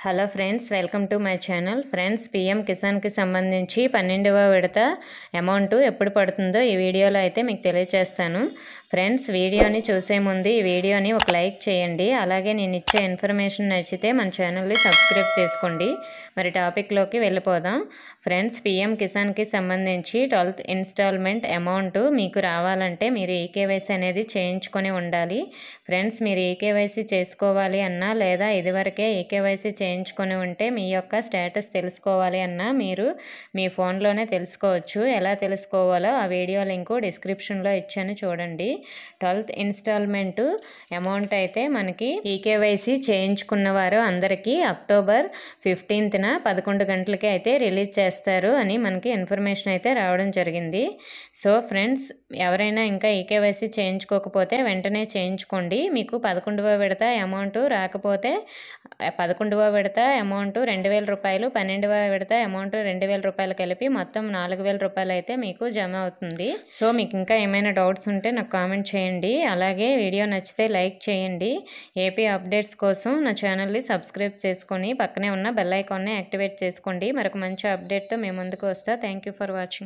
hello friends welcome to my channel friends PM కిసాన్కి సంబంధించి పన్నెండవ విడత అమౌంట్ ఎప్పుడు పడుతుందో ఈ వీడియోలో అయితే మీకు తెలియజేస్తాను ఫ్రెండ్స్ వీడియోని చూసే ముందు ఈ వీడియోని ఒక లైక్ చేయండి అలాగే నేను ఇచ్చే ఇన్ఫర్మేషన్ నచ్చితే మన ఛానల్ని సబ్స్క్రైబ్ చేసుకోండి మరి టాపిక్లోకి వెళ్ళిపోదాం ఫ్రెండ్స్ పిఎం కిసాన్కి సంబంధించి ట్వెల్త్ ఇన్స్టాల్మెంట్ అమౌంట్ మీకు రావాలంటే మీరు ఈకేవైసీ అనేది చేయించుకొని ఉండాలి ఫ్రెండ్స్ మీరు ఈకేవైసీ చేసుకోవాలి అన్నా లేదా ఇదివరకే ఈకేవైసీ చేయించుకొని ఉంటే మీ యొక్క స్టేటస్ తెలుసుకోవాలి అన్న మీరు మీ ఫోన్లోనే తెలుసుకోవచ్చు ఎలా తెలుసుకోవాలో ఆ వీడియో లింకు డిస్క్రిప్షన్లో ఇచ్చాను చూడండి ట్వెల్త్ ఇన్స్టాల్మెంట్ అమౌంట్ అయితే మనకి ఈకేవైసీ చేయించుకున్న వారు అందరికీ అక్టోబర్ ఫిఫ్టీన్త్న పదకొండు గంటలకి అయితే రిలీజ్ చేస్తారు అని మనకి ఇన్ఫర్మేషన్ అయితే రావడం జరిగింది సో ఫ్రెండ్స్ ఎవరైనా ఇంకా ఈకేవైసీ చేయించుకోకపోతే వెంటనే చేయించుకోండి మీకు పదకొండవ విడత అమౌంట్ రాకపోతే పదకొండవ విడత అమౌంట్ రెండు వేల రూపాయలు పన్నెండవ విడత అమౌంట్ రెండు వేల రూపాయలు కలిపి మొత్తం నాలుగు వేల రూపాయలు అయితే మీకు జమ అవుతుంది సో మీకు ఇంకా ఏమైనా డౌట్స్ ఉంటే నాకు కామెంట్ చేయండి అలాగే వీడియో నచ్చితే లైక్ చేయండి ఏపీ అప్డేట్స్ కోసం నా ఛానల్ని సబ్స్క్రైబ్ చేసుకొని పక్కనే ఉన్న బెల్లైకాన్ని యాక్టివేట్ చేసుకోండి మరొక మంచి అప్డేట్తో మేము ముందుకు వస్తా థ్యాంక్ ఫర్ వాచింగ్